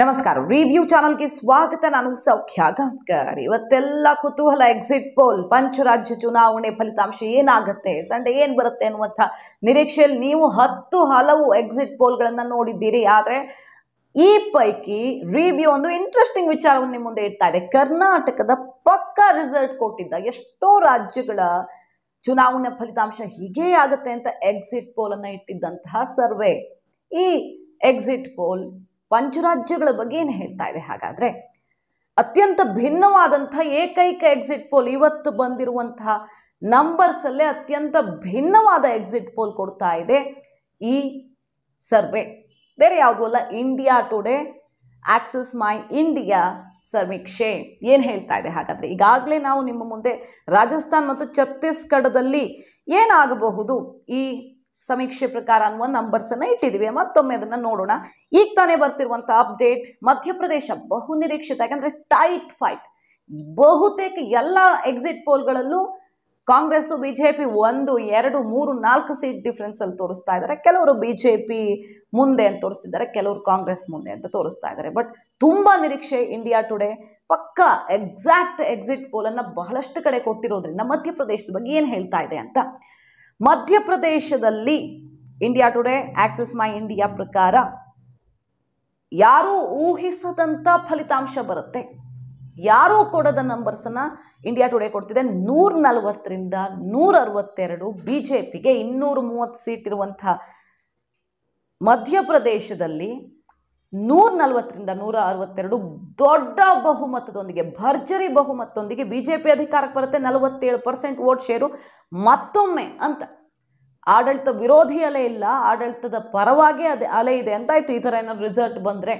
ನಮಸ್ಕಾರ ರಿವ್ಯೂ ಚಾನಲ್ಗೆ ಸ್ವಾಗತ ನಾನು ಸೌಖ್ಯ ಗಾಂಕರ್ ಇವತ್ತೆಲ್ಲ ಕುತೂಹಲ ಎಕ್ಸಿಟ್ ಪೋಲ್ ಪಂಚರಾಜ್ಯ ಚುನಾವಣೆ ಫಲಿತಾಂಶ ಏನಾಗುತ್ತೆ ಸಂಡೆ ಏನು ಬರುತ್ತೆ ಅನ್ನುವಂಥ ನಿರೀಕ್ಷೆಯಲ್ಲಿ ನೀವು ಹತ್ತು ಹಲವು ಎಕ್ಸಿಟ್ ಪೋಲ್ಗಳನ್ನು ನೋಡಿದ್ದೀರಿ ಆದರೆ ಈ ಪೈಕಿ ರಿವ್ಯೂ ಒಂದು ಇಂಟ್ರೆಸ್ಟಿಂಗ್ ವಿಚಾರವನ್ನು ನಿಮ್ಮ ಮುಂದೆ ಇಡ್ತಾ ಇದೆ ಕರ್ನಾಟಕದ ಪಕ್ಕಾ ರಿಸಲ್ಟ್ ಕೊಟ್ಟಿದ್ದ ಎಷ್ಟೋ ರಾಜ್ಯಗಳ ಚುನಾವಣೆ ಫಲಿತಾಂಶ ಹೀಗೇ ಆಗುತ್ತೆ ಅಂತ ಎಕ್ಸಿಟ್ ಪೋಲನ್ನು ಇಟ್ಟಿದ್ದಂತಹ ಸರ್ವೆ ಈ ಎಕ್ಸಿಟ್ ಪೋಲ್ ಪಂಚರಾಜ್ಯಗಳ ಬಗ್ಗೆ ಏನು ಹೇಳ್ತಾ ಇದೆ ಹಾಗಾದರೆ ಅತ್ಯಂತ ಭಿನ್ನವಾದಂಥ ಏಕೈಕ ಎಕ್ಸಿಟ್ ಪೋಲ್ ಇವತ್ತು ಬಂದಿರುವಂತಹ ನಂಬರ್ಸಲ್ಲೇ ಅತ್ಯಂತ ಭಿನ್ನವಾದ ಎಕ್ಸಿಟ್ ಪೋಲ್ ಕೊಡ್ತಾ ಇದೆ ಈ ಸರ್ವೆ ಬೇರೆ ಯಾವುದೂ ಅಲ್ಲ India Today Axis My India ಸಮೀಕ್ಷೆ ಏನು ಹೇಳ್ತಾ ಇದೆ ಹಾಗಾದರೆ ಈಗಾಗಲೇ ನಾವು ನಿಮ್ಮ ಮುಂದೆ ರಾಜಸ್ಥಾನ್ ಮತ್ತು ಛತ್ತೀಸ್ಗಢದಲ್ಲಿ ಏನಾಗಬಹುದು ಈ ಸಮೀಕ್ಷೆ ಪ್ರಕಾರ ಅನ್ನುವ ಅನ್ನ ಇಟ್ಟಿದ್ದೀವಿ ಮತ್ತೊಮ್ಮೆ ಅದನ್ನ ನೋಡೋಣ ಈಗ ತಾನೇ ಬರ್ತಿರುವಂತಹ ಅಪ್ಡೇಟ್ ಮಧ್ಯಪ್ರದೇಶ ಬಹು ನಿರೀಕ್ಷಿತ ಯಾಕಂದರೆ ಟೈಟ್ ಫೈಟ್ ಬಹುತೇಕ ಎಲ್ಲ ಎಕ್ಸಿಟ್ ಪೋಲ್ಗಳಲ್ಲೂ ಗಳಲ್ಲೂ ಕಾಂಗ್ರೆಸ್ ಬಿಜೆಪಿ ಒಂದು ಎರಡು ಮೂರು ನಾಲ್ಕು ಸೀಟ್ ಅಲ್ಲಿ ತೋರಿಸ್ತಾ ಇದ್ದಾರೆ ಕೆಲವರು ಬಿಜೆಪಿ ಮುಂದೆ ಅಂತ ತೋರಿಸ್ತಿದ್ದಾರೆ ಕೆಲವರು ಕಾಂಗ್ರೆಸ್ ಮುಂದೆ ಅಂತ ತೋರಿಸ್ತಾ ಇದ್ದಾರೆ ಬಟ್ ತುಂಬಾ ನಿರೀಕ್ಷೆ ಇಂಡಿಯಾ ಟುಡೇ ಪಕ್ಕ ಎಕ್ಸಾಕ್ಟ್ ಎಕ್ಸಿಟ್ ಅನ್ನ ಬಹಳಷ್ಟು ಕಡೆ ಕೊಟ್ಟಿರೋದ್ರಿಂದ ಮಧ್ಯಪ್ರದೇಶದ ಬಗ್ಗೆ ಏನು ಹೇಳ್ತಾ ಇದೆ ಅಂತ ಮಧ್ಯಪ್ರದೇಶದಲ್ಲಿ India Today Axis My India ಪ್ರಕಾರ ಯಾರೂ ಊಹಿಸದಂಥ ಫಲಿತಾಂಶ ಬರುತ್ತೆ ಯಾರೂ ಕೊಡದ ನಂಬರ್ಸನ್ನು ಇಂಡಿಯಾ ಟುಡೇ ಕೊಡ್ತಿದೆ ನೂರ ನಲವತ್ತರಿಂದ ನೂರ ಅರವತ್ತೆರಡು ಬಿ ಜೆ ಪಿಗೆ ಇನ್ನೂರ ಮೂವತ್ತು ಸೀಟ್ ಇರುವಂಥ ಮಧ್ಯಪ್ರದೇಶದಲ್ಲಿ ನೂರ ನಲವತ್ತರಿಂದ ನೂರ ಅರವತ್ತೆರಡು ದೊಡ್ಡ ಬಹುಮತದೊಂದಿಗೆ ಭರ್ಜರಿ ಬಹುಮತದೊಂದಿಗೆ ಬಿ ಜೆ ಪಿ ಅಧಿಕಾರಕ್ಕೆ ಬರುತ್ತೆ ನಲವತ್ತೇಳು ಪರ್ಸೆಂಟ್ ವೋಟ್ ಶೇರು ಮತ್ತೊಮ್ಮೆ ಅಂತ ಆಡಳಿತ ವಿರೋಧಿ ಅಲೆ ಇಲ್ಲ ಆಡಳಿತದ ಪರವಾಗಿ ಅದೇ ಅಲೆ ಇದೆ ಆಯ್ತು ಈ ಥರ ಏನಾದ್ರು ರಿಸಲ್ಟ್ ಬಂದರೆ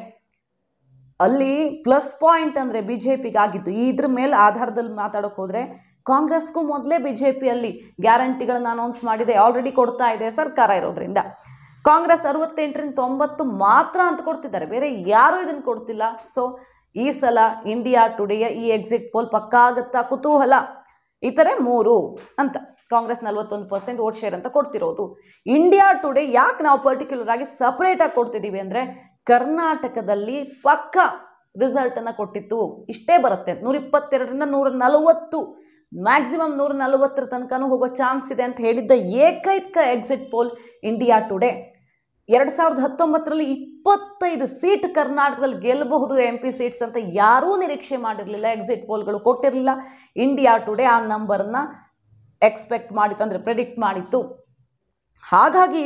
ಅಲ್ಲಿ ಪ್ಲಸ್ ಪಾಯಿಂಟ್ ಅಂದರೆ ಬಿ ಜೆ ಪಿಗೆ ಆಗಿತ್ತು ಇದ್ರ ಮೇಲೆ ಆಧಾರದಲ್ಲಿ ಮಾತಾಡೋಕೆ ಹೋದರೆ ಕಾಂಗ್ರೆಸ್ಗೂ ಮೊದಲೇ ಬಿ ಜೆ ಪಿಯಲ್ಲಿ ಗ್ಯಾರಂಟಿಗಳನ್ನು ಅನೌನ್ಸ್ ಮಾಡಿದೆ ಆಲ್ರೆಡಿ ಕೊಡ್ತಾ ಇದೆ ಸರ್ಕಾರ ಇರೋದ್ರಿಂದ ಕಾಂಗ್ರೆಸ್ ಅರವತ್ತೆಂಟರಿಂದ ತೊಂಬತ್ತು ಮಾತ್ರ ಅಂತ ಕೊಡ್ತಿದ್ದಾರೆ ಬೇರೆ ಯಾರೂ ಇದನ್ನು ಕೊಡ್ತಿಲ್ಲ ಸೊ ಈ ಸಲ ಇಂಡಿಯಾ ಟುಡೇಯ ಈ ಎಕ್ಸಿಟ್ ಪೋಲ್ ಪಕ್ಕ ಆಗುತ್ತಾ ಕುತೂಹಲ ಇತರೆ ಮೂರು ಅಂತ ಕಾಂಗ್ರೆಸ್ ನಲವತ್ತೊಂದು ಪರ್ಸೆಂಟ್ ವೋಟ್ ಶೇರ್ ಅಂತ ಕೊಡ್ತಿರೋದು ಇಂಡಿಯಾ ಟುಡೇ ಯಾಕೆ ನಾವು ಪರ್ಟಿಕ್ಯುಲರ್ ಆಗಿ ಸಪ್ರೇಟಾಗಿ ಕೊಡ್ತಿದ್ದೀವಿ ಅಂದರೆ ಕರ್ನಾಟಕದಲ್ಲಿ ಪಕ್ಕ ರಿಸಲ್ಟನ್ನು ಕೊಟ್ಟಿತ್ತು ಇಷ್ಟೇ ಬರುತ್ತೆ ನೂರ ಇಪ್ಪತ್ತೆರಡರಿಂದ ನೂರ ನಲವತ್ತು ಮ್ಯಾಕ್ಸಿಮಮ್ ನೂರ ನಲವತ್ತರ ತನಕನೂ ಹೋಗೋ ಚಾನ್ಸ್ ಇದೆ ಅಂತ ಹೇಳಿದ್ದ ಏಕೈಕ ಎಕ್ಸಿಟ್ ಪೋಲ್ ಇಂಡಿಯಾ ಟುಡೇ ಎರಡು ಸಾವಿರದ ಹತ್ತೊಂಬತ್ತರಲ್ಲಿ ಇಪ್ಪತ್ತೈದು ಸೀಟ್ ಕರ್ನಾಟಕದಲ್ಲಿ ಗೆಲ್ಲಬಹುದು ಎಂ ಪಿ ಸೀಟ್ಸ್ ಅಂತ ಯಾರೂ ನಿರೀಕ್ಷೆ ಮಾಡಿರಲಿಲ್ಲ ಎಕ್ಸಿಟ್ ಪೋಲ್ಗಳು ಕೊಟ್ಟಿರಲಿಲ್ಲ ಇಂಡಿಯಾ ಟುಡೇ ಆ ನಂಬರ್ನ ಎಕ್ಸ್ಪೆಕ್ಟ್ ಮಾಡಿತ್ತು ಅಂದರೆ ಪ್ರೆಡಿಕ್ಟ್ ಮಾಡಿತ್ತು ಹಾಗಾಗಿ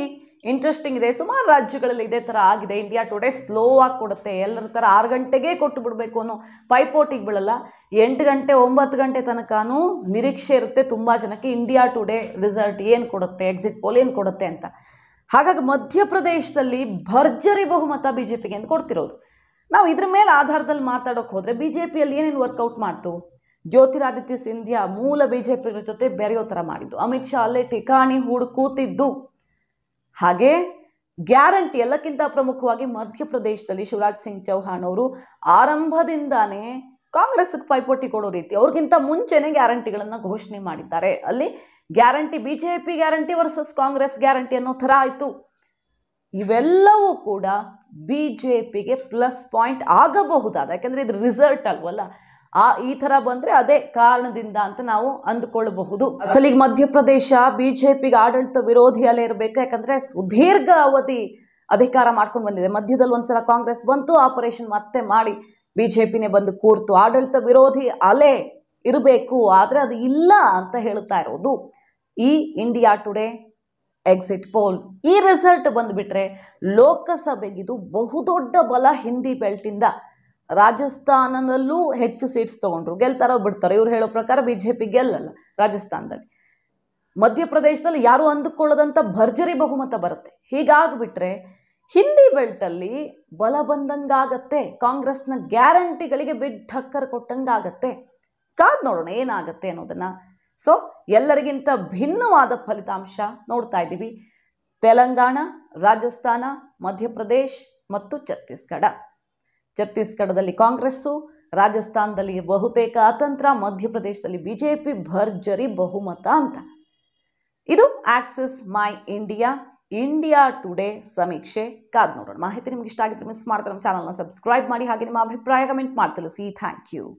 ಇಂಟ್ರೆಸ್ಟಿಂಗ್ ಇದೆ ಸುಮಾರು ರಾಜ್ಯಗಳಲ್ಲಿ ಇದೇ ಥರ ಆಗಿದೆ ಇಂಡಿಯಾ ಟುಡೇ ಸ್ಲೋ ಆಗಿ ಕೊಡುತ್ತೆ ಎಲ್ಲರ ಥರ ಆರು ಗಂಟೆಗೆ ಕೊಟ್ಟು ಬಿಡಬೇಕು ಅನ್ನೋ ಪೈಪೋಟಿಗೆ ಬೀಳಲ್ಲ ಎಂಟು ಗಂಟೆ ಒಂಬತ್ತು ಗಂಟೆ ತನಕನೂ ನಿರೀಕ್ಷೆ ಇರುತ್ತೆ ತುಂಬ ಜನಕ್ಕೆ ಇಂಡಿಯಾ ಟುಡೇ ರಿಸಲ್ಟ್ ಏನು ಕೊಡುತ್ತೆ ಎಕ್ಸಿಟ್ ಪೋಲ್ ಏನು ಕೊಡುತ್ತೆ ಅಂತ ಹಾಗಾಗಿ ಮಧ್ಯಪ್ರದೇಶದಲ್ಲಿ ಭರ್ಜರಿ ಬಹುಮತ ಬಿ ಜೆ ಪಿಗೆ ಅಂತ ಕೊಡ್ತಿರೋದು ನಾವು ಇದ್ರ ಮೇಲೆ ಆಧಾರದಲ್ಲಿ ಮಾತಾಡೋಕೆ ಹೋದರೆ ಬಿ ಜೆ ಪಿಯಲ್ಲಿ ಏನೇನು ವರ್ಕೌಟ್ ಮಾಡ್ತು ಜ್ಯೋತಿರಾದಿತ್ಯ ಸಿಂಧ್ಯಾ ಮೂಲ ಬಿ ಜೆ ಪಿಗಳ ಜೊತೆ ಬೆರೆಯೋ ಥರ ಮಾಡಿದ್ದು ಅಮಿತ್ ಶಾ ಅಲ್ಲೇ ಠಿಕಾಣಿ ಹುಡುಕೂತಿದ್ದು ಹಾಗೆ ಗ್ಯಾರಂಟಿ ಎಲ್ಲಕ್ಕಿಂತ ಪ್ರಮುಖವಾಗಿ ಮಧ್ಯಪ್ರದೇಶದಲ್ಲಿ ಶಿವರಾಜ್ ಸಿಂಗ್ ಚೌಹಾಣ್ ಅವರು ಆರಂಭದಿಂದಾನೇ ಕಾಂಗ್ರೆಸ್ಗೆ ಪೈಪೋಟಿ ಕೊಡೋ ರೀತಿ ಅವ್ರಿಗಿಂತ ಮುಂಚೆನೆ ಗ್ಯಾರಂಟಿಗಳನ್ನು ಘೋಷಣೆ ಮಾಡಿದ್ದಾರೆ ಅಲ್ಲಿ guarantee B J P guarantee versus Congress guarantee ಅನ್ನೋ ಥರ ಆಯಿತು ಇವೆಲ್ಲವೂ ಕೂಡ ಬಿ ಜೆ ಪಿಗೆ ಪ್ಲಸ್ ಪಾಯಿಂಟ್ ಆಗಬಹುದಾದ ಯಾಕೆಂದರೆ ಇದು ರಿಸಲ್ಟ್ ಅಲ್ವಲ್ಲ ಆ ಈ ಥರ ಬಂದರೆ ಅದೇ ಕಾರಣದಿಂದ ಅಂತ ನಾವು ಅಂದುಕೊಳ್ಳಬಹುದು ಅಸಲಿಗೆ ಮಧ್ಯಪ್ರದೇಶ ಬಿ ಜೆ ಪಿಗೆ ಆಡಳಿತ ವಿರೋಧಿ ಅಲೆ ಇರಬೇಕು ಯಾಕಂದರೆ ಸುದೀರ್ಘ ಅವಧಿ ಅಧಿಕಾರ ಮಾಡ್ಕೊಂಡು ಬಂದಿದೆ ಮಧ್ಯದಲ್ಲಿ ಒಂದ್ಸಲ ಕಾಂಗ್ರೆಸ್ ಬಂತು ಆಪರೇಷನ್ ಮತ್ತೆ ಮಾಡಿ ಬಿ ಜೆ ಪಿನೇ ಬಂದು ಕೂರ್ತು ಆಡಳಿತ ವಿರೋಧಿ ಅಲೆ ಇರಬೇಕು ಆದರೆ ಅದು ಇಲ್ಲ ಅಂತ ಹೇಳ್ತಾ ಇರೋದು ಈ ಇಂಡಿಯಾ ಟುಡೇ ಎಕ್ಸಿಟ್ ಪೋಲ್ ಈ ರಿಸಲ್ಟ್ ಬಂದ್ಬಿಟ್ರೆ ಲೋಕಸಭೆಗಿದು ಬಹುದೊಡ್ಡ ಬಲ ಹಿಂದಿ ಬೆಲ್ಟಿಂದ ರಾಜಸ್ಥಾನದಲ್ಲೂ ಹೆಚ್ಚು ಸೀಟ್ಸ್ ತಗೊಂಡ್ರು ಗೆಲ್ತಾರೋ ಬಿಡ್ತಾರೆ ಇವ್ರು ಹೇಳೋ ಪ್ರಕಾರ ಬಿ ಜೆ ಪಿ ಗೆಲ್ಲಲ್ಲ ರಾಜಸ್ಥಾನದಲ್ಲಿ ಮಧ್ಯಪ್ರದೇಶದಲ್ಲಿ ಯಾರು ಅಂದುಕೊಳ್ಳದಂಥ ಭರ್ಜರಿ ಬಹುಮತ ಬರುತ್ತೆ ಹೀಗಾಗ್ಬಿಟ್ರೆ ಹಿಂದಿ ಬೆಲ್ಟಲ್ಲಿ ಬಲ ಬಂದಂಗಾಗತ್ತೆ ಕಾಂಗ್ರೆಸ್ನ ಗ್ಯಾರಂಟಿಗಳಿಗೆ ಬಿಗ್ ಠಕ್ಕರ್ ಕೊಟ್ಟಂಗಾಗತ್ತೆ ಕಾದ್ ನೋಡೋಣ ಏನಾಗತ್ತೆ ಅನ್ನೋದನ್ನು ಸೊ ಎಲ್ಲರಿಗಿಂತ ಭಿನ್ನವಾದ ಫಲಿತಾಂಶ ನೋಡ್ತಾ ಇದ್ದೀವಿ ತೆಲಂಗಾಣ ರಾಜಸ್ಥಾನ ಮಧ್ಯಪ್ರದೇಶ ಮತ್ತು ಛತ್ತೀಸ್ಗಢ ಛತ್ತೀಸ್ಗಢದಲ್ಲಿ ಕಾಂಗ್ರೆಸ್ಸು ರಾಜಸ್ಥಾನದಲ್ಲಿ ಬಹುತೇಕ ಅತಂತ್ರ ಮಧ್ಯಪ್ರದೇಶದಲ್ಲಿ ಬಿ ಜೆ ಪಿ ಭರ್ಜರಿ ಬಹುಮತ ಅಂತ ಇದು Axis My India India Today ಸಮೀಕ್ಷೆ ಕಾದ್ ನೋಡೋಣ ಮಾಹಿತಿ ನಿಮ್ಗೆ ಇಷ್ಟ ಆಗಿದ್ರೆ ಮಿಸ್ ಮಾಡ್ತಾರೆ ನಮ್ಮ ಚಾನಲ್ನ ಸಬ್ಸ್ಕ್ರೈಬ್ ಮಾಡಿ ಹಾಗೆ ನಿಮ್ಮ ಅಭಿಪ್ರಾಯ ಕಮೆಂಟ್ ಮಾಡ್ತಿಲ್ಲ ಸಿ ಥ್ಯಾಂಕ್ ಯು